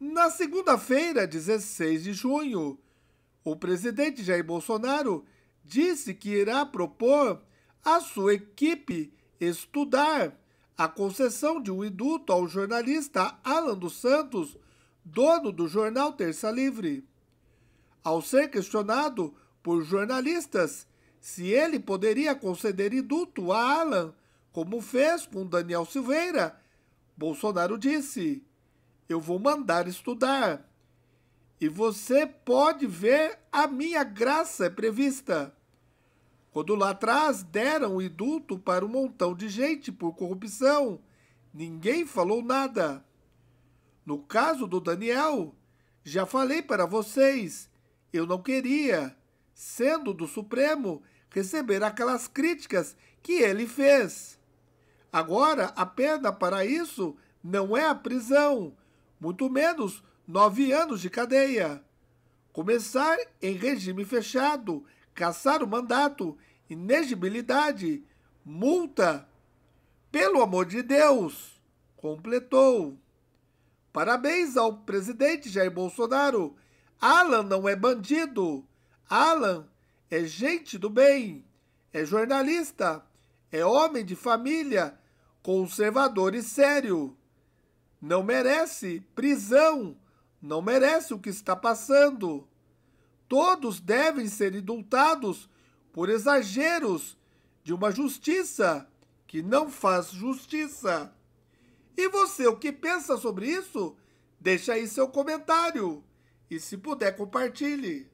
Na segunda-feira, 16 de junho, o presidente Jair Bolsonaro disse que irá propor à sua equipe estudar a concessão de um indulto ao jornalista Alan dos Santos, dono do jornal Terça Livre. Ao ser questionado por jornalistas se ele poderia conceder indulto a Alan, como fez com Daniel Silveira, Bolsonaro disse eu vou mandar estudar. E você pode ver a minha graça é prevista. Quando lá atrás deram o indulto para um montão de gente por corrupção, ninguém falou nada. No caso do Daniel, já falei para vocês, eu não queria, sendo do Supremo, receber aquelas críticas que ele fez. Agora, a pena para isso não é a prisão, muito menos nove anos de cadeia. Começar em regime fechado, caçar o mandato, inegibilidade, multa. Pelo amor de Deus! Completou. Parabéns ao presidente Jair Bolsonaro. Alan não é bandido. Alan é gente do bem, é jornalista, é homem de família, conservador e sério não merece prisão, não merece o que está passando. Todos devem ser indultados por exageros de uma justiça que não faz justiça. E você, o que pensa sobre isso? Deixa aí seu comentário e, se puder, compartilhe.